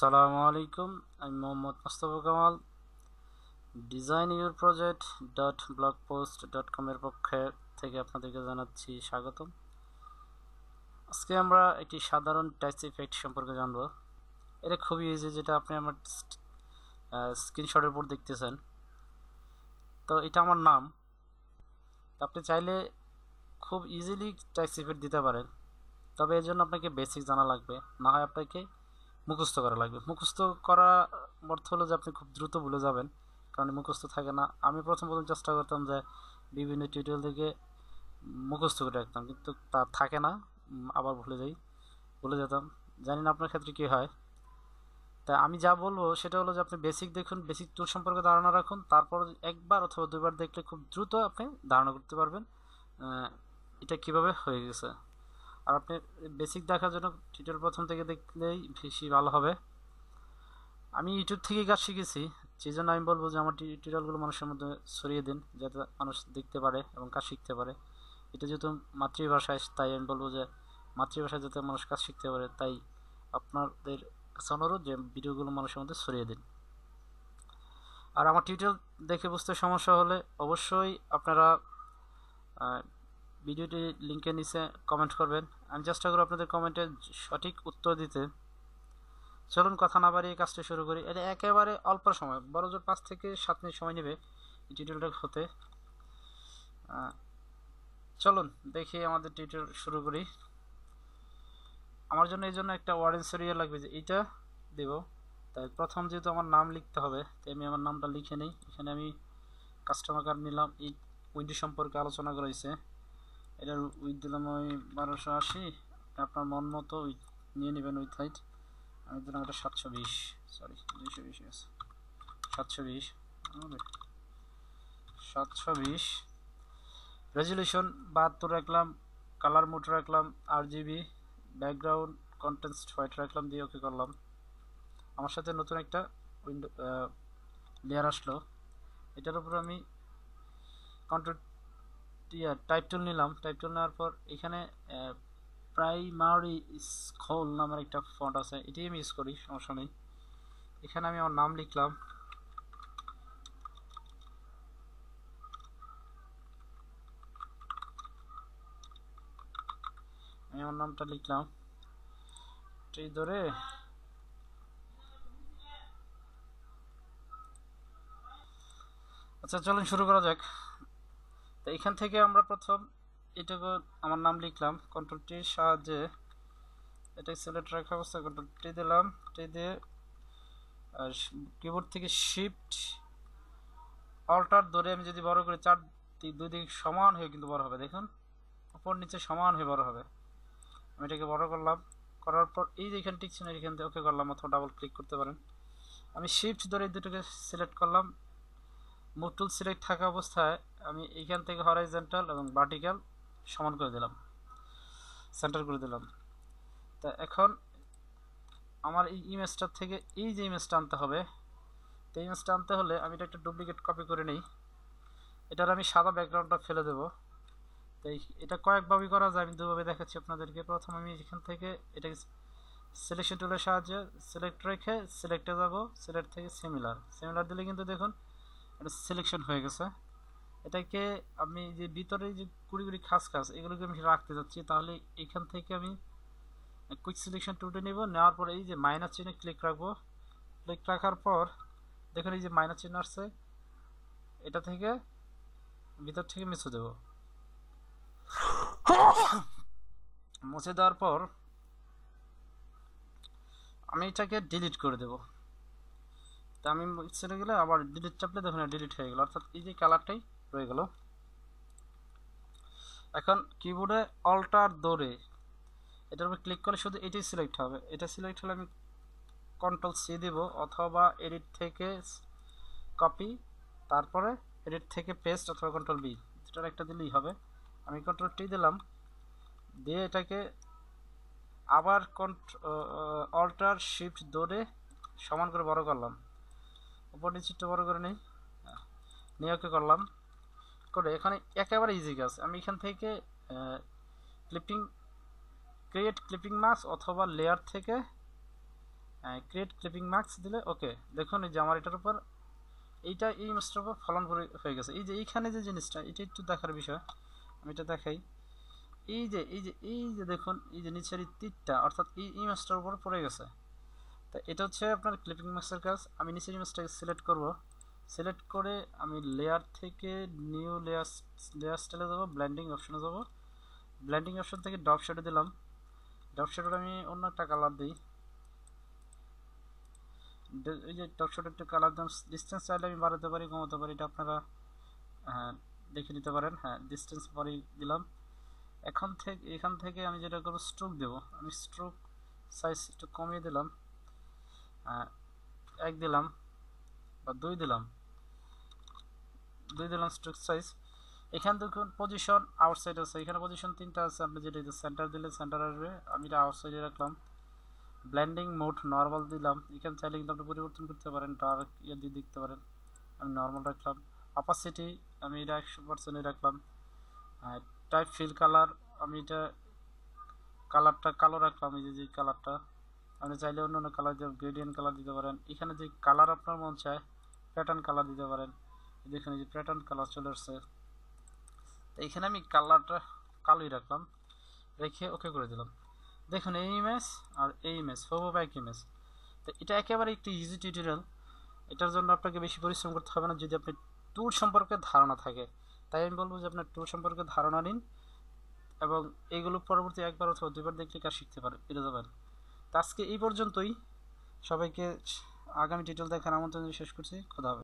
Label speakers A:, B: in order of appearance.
A: সালামু আলাইকুম আমি Mohammad Mostafa Kamal design your project dot blogspot dot কমের পক্ষে থেকে আপনাদেরকে জানাচ্ছি স্বাগতম আজকে আমরা একটি সাধারণ টাচ ইফেক্ট সম্পর্কে জানব এটা খুবই ইজি যেটা আপনি আমার স্ক্রিনশটের উপর দেখতেছেন তো এটা আমার নাম আপনি চাইলে খুব ইজিলি টাইস ইফেক্ট দিতে পারেন তবে এর জন্য আপনাকে বেসিক জানা লাগবে না হয় আপনাকে মুখস্থ করা লাগবে মুখস্থ করা অর্থ হলো যে আপনি খুব দ্রুত ভুলে যাবেন কারণ মুখস্থ থাকে না আমি প্রথম প্রথম চেষ্টা করতাম যে বিভিন্ন টিউটোরিয়াল থেকে মুখস্থ করে রাখতাম কিন্তু তা থাকে না আবার ভুলে যাই ভুলে যেতাম জানি না আপনার ক্ষেত্রে কী হয় তা আমি যা বলবো সেটা হলো যে আপনি বেসিক দেখুন বেসিক টুল সম্পর্কে ধারণা রাখুন তারপর একবার অথবা দুবার দেখলে খুব দ্রুত আপনি ধারণা করতে পারবেন এটা কিভাবে হয়ে গেছে আর আপনি বেসিক দেখার জন্য টিউটোরিয়াল প্রথম থেকে দেখলেই বেশি ভালো হবে আমি ইউটিউব থেকে কাজ শিখেছি সেই জন্য আমি বলবো যে আমার টিউটোরিয়ালগুলো মানুষের মধ্যে ছড়িয়ে দিন যাতে মানুষ দেখতে পারে এবং কাজ শিখতে পারে এটা যেহেতু মাতৃভাষায় তাই আমি বলবো যে মাতৃভাষায় যাতে মানুষ কাজ শিখতে পারে তাই আপনাদের কাছে অনুরোধ যে ভিডিওগুলো মানুষের মধ্যে ছড়িয়ে দিন আর আমার টিউটোরিয়াল দেখে বুঝতে সমস্যা হলে অবশ্যই আপনারা ভিডিওটি লিঙ্কের নিচে কমেন্ট করবেন আমি চেষ্টা করব আপনাদের কমেন্টে সঠিক উত্তর দিতে চলুন কথা না বাড়িয়ে কাজটি শুরু করি এটা একেবারে অল্প সময় বড় জোর পাঁচ থেকে সাত মিনিট সময় নেবে টিউটোরিয়ালটা হতে চলুন দেখি আমাদের টিউটোরিয়াল শুরু করি আমার জন্য এই জন্য একটা অরেঞ্জ এরিয়া লাগবে যে এইটা দেব তাই প্রথম যেহেতু আমার নাম লিখতে হবে তাই আমি আমার নামটা লিখে নিই এখানে আমি কাস্টমার কার্ড নিলাম এই উইন্ডো সম্পর্কে আলোচনা করা এটার উইথ দিলাম ওই বারোশো আশি আপনার মন মতো উইথ নিয়ে নেবেন উইথ হাইট আমি দিলাম এটা সাতশো বিশ সরি দুইশো বিশ আছে সাতশো বিশ সাতশো বিশ রেজুলেশন বাহাত্তর রাখলাম কালার মোট রাখলাম R GB background content white রাখলাম দিয়ে ওকে করলাম আমার সাথে নতুন একটা উইন্ডো লেয়ার আসলো এটার উপর আমি কন্ট্রোল টাইপ নিলাম টাইপ নেওয়ার পর এখানে প্রাইমারি স্কল নামের একটা ফন্ট আছে এটি আমি ইউজ করি সমস্যা নেই এখানে আমি আমার নাম লিখলাম আমি আমার নামটা লিখলাম ধরে আচ্ছা চলুন শুরু করা যাক তো এখান থেকে আমরা প্রথম এটুকু আমার নাম লিখলাম কন্ট্রোল টির সাহায্যে এটা সিলেক্ট রাখা অবস্থায় কন্ট্রোল টি দিলাম টি দিয়ে কিবোর্ড থেকে শিফট অল্টার ধরে আমি যদি বড় করে চার দুই দিক সমান হয়ে কিন্তু বড় হবে দেখুন উপর নিচে সমান হয়ে বড় হবে আমি এটাকে বড় করলাম করার পর এই যে এখানে টিকছে না এখান থেকে ওকে করলাম অথবা ডাবল ক্লিক করতে পারেন আমি শিফট ধরে এই দুটোকে সিলেক্ট করলাম মুভ টুল সিলেক্ট থাকা অবস্থায় আমি এইখান থেকে হরাইজেন্টাল এবং ভার্টিক্যাল সমান করে দিলাম সেন্টার করে দিলাম তা এখন আমার এই ইমেজটার থেকে এই যে ইমেজটা আনতে হবে তো ইমেজটা আনতে হলে আমি এটা একটা ডুপ্লিকেট কপি করে নিই এটার আমি সাদা ব্যাকগ্রাউন্ডটা ফেলে দেবো তো এটা কয়েকভাবে করা যায় আমি দুভাবে দেখাচ্ছি আপনাদেরকে প্রথম আমি এখান থেকে এটাকে সিলেকশন টুলের সাহায্যে সিলেক্ট রেখে সিলেক্টে যাবো সিলেক্ট থেকে সিমিলার সিমিলার দিলে কিন্তু দেখুন এটা সিলেকশন হয়ে গেছে এটাকে আমি যে ভিতরে যে কুড়ি কুড়ি খাস খাস এগুলোকে আমি রাখতে যাচ্ছি তাহলে এখান থেকে আমি কুইক সিলেকশন টুটে নেব নেওয়ার পর এই যে মাইনাস চিহ্নে ক্লিক রাখবো ক্লিক রাখার পর দেখুন এই যে মাইনাস চিহ্ন আসছে এটা থেকে ভিতর থেকে মিশে দেব মুছে দেওয়ার পর আমি এটাকে ডিলিট করে দেবো তো আমি ছেড়ে গেলে আবার ডিলিট চাপলে দেখুন ডিলিট হয়ে গেল অর্থাৎ এই যে কালারটাই রয়ে গেল এখন কিবোর্ডে অল্টার দৌড়ে এটার উপর ক্লিক করলে শুধু এটাই সিলেক্ট হবে এটা সিলেক্ট হলে আমি কন্ট্রোল সি দেব অথবা এডিট থেকে কপি তারপরে এডিট থেকে পেস্ট অথবা কন্ট্রোল বি দুটার একটা দিলেই হবে আমি কন্ট্রোল টি দিলাম দিয়ে এটাকে আবার কন্ট্রো অল্টার শিফট দৌড়ে সমান করে বড় করলাম উপর বড় করে নিই নিয়ে ওকে করলাম করে এখানে একেবারে ইজি কাজ আমি এখান থেকে ক্লিপিং ক্রিয়েট ক্লিপিং মার্কস অথবা লেয়ার থেকে ক্রিয়েট ক্লিপিং মার্কস দিলে ওকে দেখুন এই যে আমার এটার উপর এইটা এই জিনিসটার উপর ফলন হয়ে গেছে এই যে এইখানে যে জিনিসটা এটা একটু দেখার বিষয় আমি এটা দেখাই এই যে এই যে এই যে দেখুন এই যে নিচের এই তীরটা অর্থাৎ এই এই উপর পড়ে গেছে তো এটা হচ্ছে আপনার ক্লিপিং মাস্টার কাজ আমি নিচের ইমেজটাকে সিলেক্ট করব সিলেক্ট করে আমি লেয়ার থেকে নিউ লেয়ার লেয়ার স্টাইলে যাবো ব্ল্যান্ডিং অপশানে যাবো ব্ল্যান্ডিং অপশান থেকে ডপ শেডে দিলাম ডপ শেডের আমি অন্য একটা কালার দিই এই যে টপ শেডের একটু কালার দাম ডিস্টেন্স চাইলে আমি বাড়াতে পারি কমাতে পারি এটা আপনারা হ্যাঁ দেখে নিতে পারেন হ্যাঁ ডিস্টেন্স বাড়িয়ে দিলাম এখন থেকে এখান থেকে আমি যেটা করবো স্ট্রোক দেবো আমি স্ট্রোক সাইজ একটু কমিয়ে দিলাম এক দিলাম বা দুই দিলাম দুই দিলাম স্ট্রোক সাইজ এখান দেখুন পজিশন আউটসাইড আছে এখানে পজিশন তিনটা আছে আপনি যেটা সেন্টার দিলে সেন্টার আসবে আমি এটা আউটসাইডে রাখলাম ব্ল্যান্ডিং মোড নর্মাল দিলাম এখানে চাইলে কিন্তু আপনি পরিবর্তন করতে পারেন ডার্ক ইয়ে দিয়ে দেখতে পারেন আমি নর্মাল রাখলাম অপাসিটি আমি এটা একশো পার্সেন্টে রাখলাম টাইপ ফিল কালার আমি এটা কালারটা কালো রাখলাম এই যে কালারটা আপনি চাইলে অন্য অন্য কালার দিয়ে গ্রেডিয়েন্ট কালার দিতে পারেন এখানে যে কালার আপনার মন চায় প্যাটার্ন কালার দিতে পারেন এখানে যে প্যাটার্ন কালার চলে আসছে তো এখানে আমি কালারটা কালোই রাখলাম রেখে ওকে করে দিলাম দেখুন এই ইমেজ আর এই ইমেজ হবো ব্যাক ইমেজ তো এটা একেবারে একটি ইজি টিউটোরিয়াল এটার জন্য আপনাকে বেশি পরিশ্রম করতে হবে না যদি আপনি ট্যুর সম্পর্কে ধারণা থাকে তাই আমি বলবো যে আপনার ট্যুর সম্পর্কে ধারণা নিন এবং এইগুলো পরবর্তী একবার অথবা দুবার দেখলে কার শিখতে পারে পেরে যাবেন আজকে এই পর্যন্তই সবাইকে আগামী টিটল দেখার আমন্ত্রণ শেষ করছি খোদা হবে